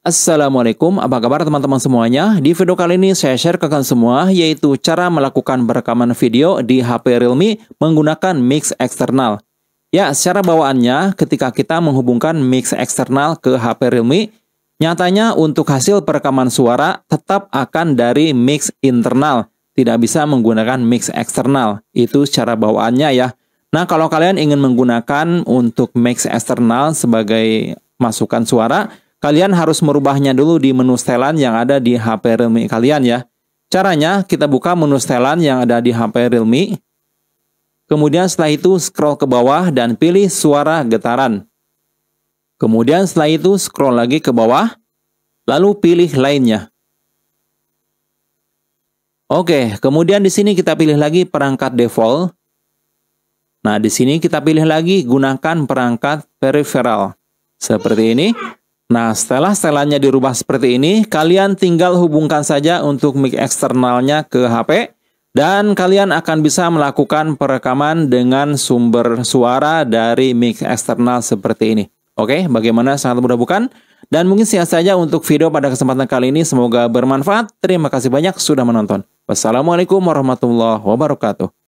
Assalamualaikum, apa kabar teman-teman semuanya? Di video kali ini saya share ke kalian semua yaitu cara melakukan perekaman video di HP Realme menggunakan mix eksternal. Ya, secara bawaannya ketika kita menghubungkan mix eksternal ke HP Realme, nyatanya untuk hasil perekaman suara tetap akan dari mix internal, tidak bisa menggunakan mix eksternal. Itu secara bawaannya ya. Nah, kalau kalian ingin menggunakan untuk mix eksternal sebagai masukan suara, kalian harus merubahnya dulu di menu setelan yang ada di HP Realme kalian ya. Caranya, kita buka menu setelan yang ada di HP Realme. Kemudian setelah itu scroll ke bawah dan pilih suara getaran. Kemudian setelah itu scroll lagi ke bawah, lalu pilih lainnya. Oke, kemudian di sini kita pilih lagi perangkat default. Nah, di sini kita pilih lagi gunakan perangkat peripheral. Seperti ini. Nah, setelah setelannya dirubah seperti ini, kalian tinggal hubungkan saja untuk mic eksternalnya ke HP, dan kalian akan bisa melakukan perekaman dengan sumber suara dari mic eksternal seperti ini. Oke, bagaimana? Sangat mudah bukan? Dan mungkin sia saja untuk video pada kesempatan kali ini. Semoga bermanfaat. Terima kasih banyak sudah menonton. Wassalamualaikum warahmatullahi wabarakatuh.